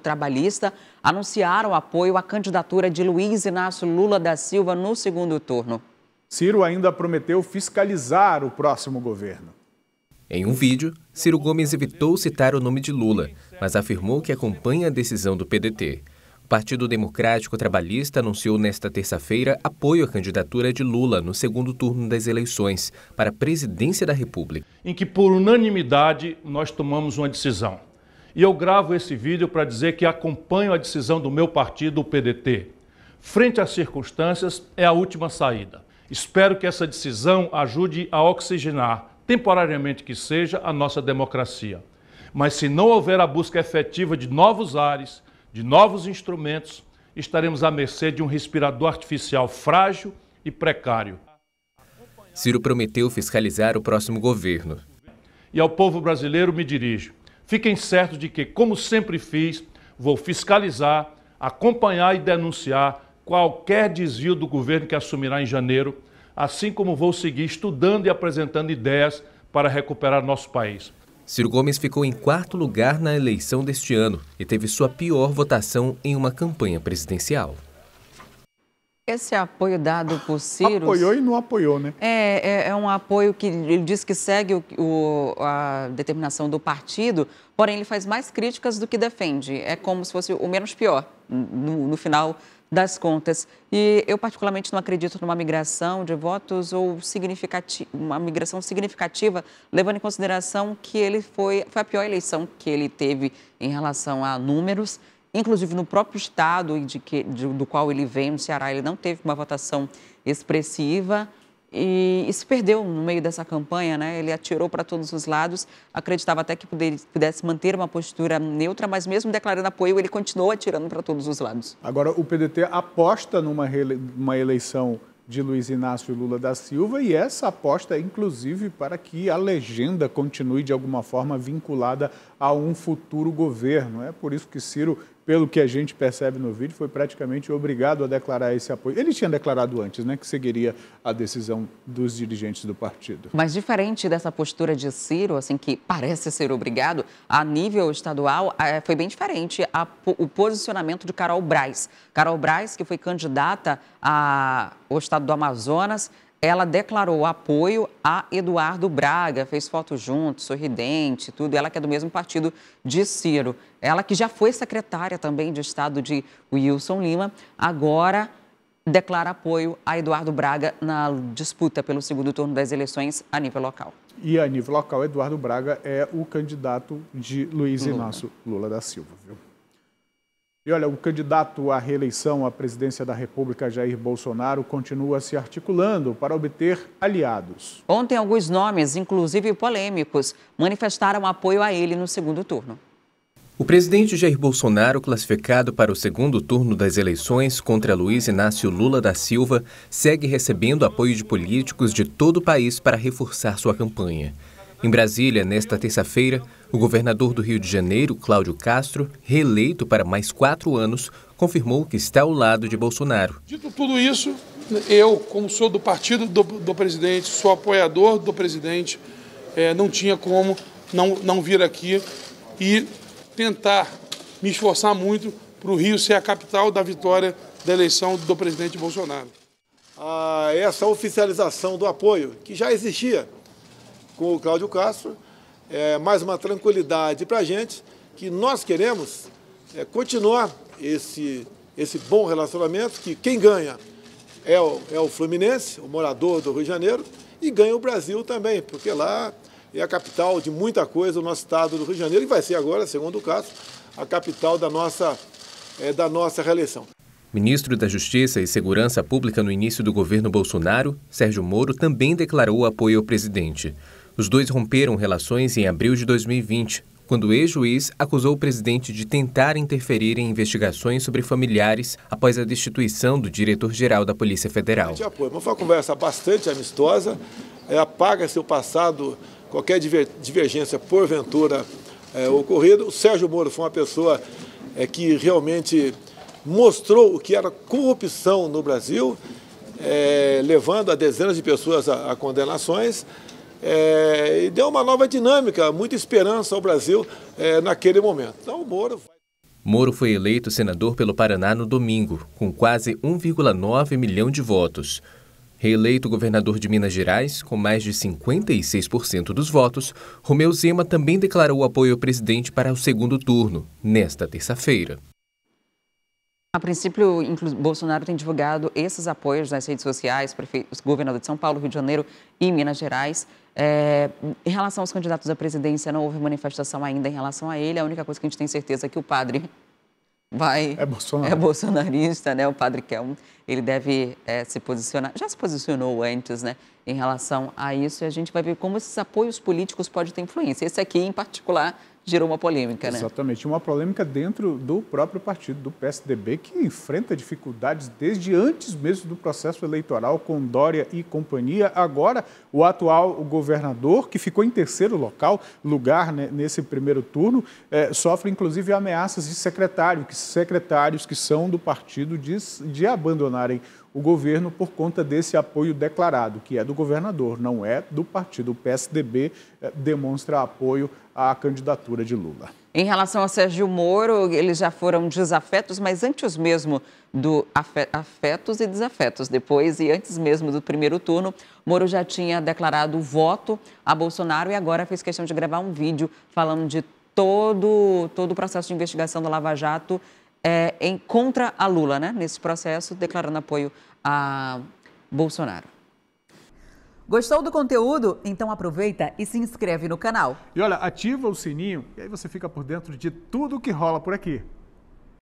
trabalhista anunciaram apoio à candidatura de Luiz Inácio Lula da Silva no segundo turno. Ciro ainda prometeu fiscalizar o próximo governo. Em um vídeo, Ciro Gomes evitou citar o nome de Lula, mas afirmou que acompanha a decisão do PDT. O Partido Democrático Trabalhista anunciou nesta terça-feira apoio à candidatura de Lula no segundo turno das eleições para a presidência da República. Em que, por unanimidade, nós tomamos uma decisão e eu gravo esse vídeo para dizer que acompanho a decisão do meu partido, o PDT. Frente às circunstâncias, é a última saída. Espero que essa decisão ajude a oxigenar, temporariamente que seja, a nossa democracia. Mas se não houver a busca efetiva de novos ares, de novos instrumentos, estaremos à mercê de um respirador artificial frágil e precário. Ciro prometeu fiscalizar o próximo governo. E ao povo brasileiro me dirijo. Fiquem certos de que, como sempre fiz, vou fiscalizar, acompanhar e denunciar qualquer desvio do governo que assumirá em janeiro, assim como vou seguir estudando e apresentando ideias para recuperar nosso país. Ciro Gomes ficou em quarto lugar na eleição deste ano e teve sua pior votação em uma campanha presidencial. Esse apoio dado por Ciro. Apoiou e não apoiou, né? É, é, é um apoio que ele diz que segue o, o, a determinação do partido, porém ele faz mais críticas do que defende. É como se fosse o menos pior, no, no final das contas. E eu, particularmente, não acredito numa migração de votos ou significativa, uma migração significativa, levando em consideração que ele foi, foi a pior eleição que ele teve em relação a números inclusive no próprio estado de que, de, do qual ele vem, no Ceará, ele não teve uma votação expressiva e, e se perdeu no meio dessa campanha, né? Ele atirou para todos os lados, acreditava até que poder, pudesse manter uma postura neutra, mas mesmo declarando apoio, ele continuou atirando para todos os lados. Agora, o PDT aposta numa uma eleição de Luiz Inácio Lula da Silva e essa aposta é, inclusive para que a legenda continue de alguma forma vinculada a um futuro governo. É por isso que Ciro, pelo que a gente percebe no vídeo, foi praticamente obrigado a declarar esse apoio. Ele tinha declarado antes, né, que seguiria a decisão dos dirigentes do partido. Mas diferente dessa postura de Ciro, assim que parece ser obrigado, a nível estadual é, foi bem diferente a, o posicionamento de Carol Braz. Carol Braz, que foi candidata ao estado do Amazonas, ela declarou apoio a Eduardo Braga, fez foto junto, sorridente, tudo. Ela que é do mesmo partido de Ciro. Ela que já foi secretária também de Estado de Wilson Lima, agora declara apoio a Eduardo Braga na disputa pelo segundo turno das eleições a nível local. E a nível local, Eduardo Braga é o candidato de Luiz Lula. Inácio Lula da Silva, viu? E olha, o candidato à reeleição à presidência da República, Jair Bolsonaro, continua se articulando para obter aliados. Ontem, alguns nomes, inclusive polêmicos, manifestaram apoio a ele no segundo turno. O presidente Jair Bolsonaro, classificado para o segundo turno das eleições contra Luiz Inácio Lula da Silva, segue recebendo apoio de políticos de todo o país para reforçar sua campanha. Em Brasília, nesta terça-feira, o governador do Rio de Janeiro, Cláudio Castro, reeleito para mais quatro anos, confirmou que está ao lado de Bolsonaro. Dito tudo isso, eu, como sou do partido do, do presidente, sou apoiador do presidente, é, não tinha como não, não vir aqui e tentar me esforçar muito para o Rio ser a capital da vitória da eleição do presidente Bolsonaro. Ah, essa oficialização do apoio, que já existia com o Cláudio Castro, é, mais uma tranquilidade para a gente, que nós queremos é, continuar esse, esse bom relacionamento, que quem ganha é o, é o Fluminense, o morador do Rio de Janeiro, e ganha o Brasil também, porque lá é a capital de muita coisa, o nosso estado do Rio de Janeiro, e vai ser agora, segundo o caso, a capital da nossa, é, da nossa reeleição. Ministro da Justiça e Segurança Pública no início do governo Bolsonaro, Sérgio Moro também declarou apoio ao presidente. Os dois romperam relações em abril de 2020, quando o ex-juiz acusou o presidente de tentar interferir em investigações sobre familiares após a destituição do diretor-geral da Polícia Federal. Mas foi uma conversa bastante amistosa, é, apaga seu passado, qualquer divergência porventura é, ocorrida. O Sérgio Moro foi uma pessoa é, que realmente mostrou o que era corrupção no Brasil, é, levando a dezenas de pessoas a, a condenações é, e deu uma nova dinâmica, muita esperança ao Brasil é, naquele momento. Então, o Moro. Moro foi eleito senador pelo Paraná no domingo, com quase 1,9 milhão de votos. Reeleito governador de Minas Gerais, com mais de 56% dos votos, Romeu Zema também declarou apoio ao presidente para o segundo turno, nesta terça-feira. A princípio, Bolsonaro tem divulgado esses apoios nas redes sociais, prefeitos, governador de São Paulo, Rio de Janeiro e Minas Gerais. É, em relação aos candidatos à presidência, não houve manifestação ainda em relação a ele. A única coisa que a gente tem certeza é que o padre vai é, Bolsonaro. é bolsonarista, né? O padre um, ele deve é, se posicionar, já se posicionou antes, né? Em relação a isso, e a gente vai ver como esses apoios políticos podem ter influência. Esse aqui, em particular, gerou uma polêmica, né? Exatamente, uma polêmica dentro do próprio partido, do PSDB, que enfrenta dificuldades desde antes mesmo do processo eleitoral com Dória e companhia. Agora, o atual governador, que ficou em terceiro local, lugar né, nesse primeiro turno, é, sofre inclusive ameaças de secretário, que secretários que são do partido de, de abandonarem o governo por conta desse apoio declarado, que é do governador, não é do partido. O PSDB eh, demonstra apoio à candidatura de Lula. Em relação a Sérgio Moro, eles já foram desafetos, mas antes mesmo do afetos e desafetos, depois e antes mesmo do primeiro turno, Moro já tinha declarado voto a Bolsonaro e agora fez questão de gravar um vídeo falando de todo, todo o processo de investigação da Lava Jato é, em contra a Lula, né? Nesse processo, declarando apoio a Bolsonaro. Gostou do conteúdo? Então aproveita e se inscreve no canal. E olha, ativa o sininho e aí você fica por dentro de tudo que rola por aqui.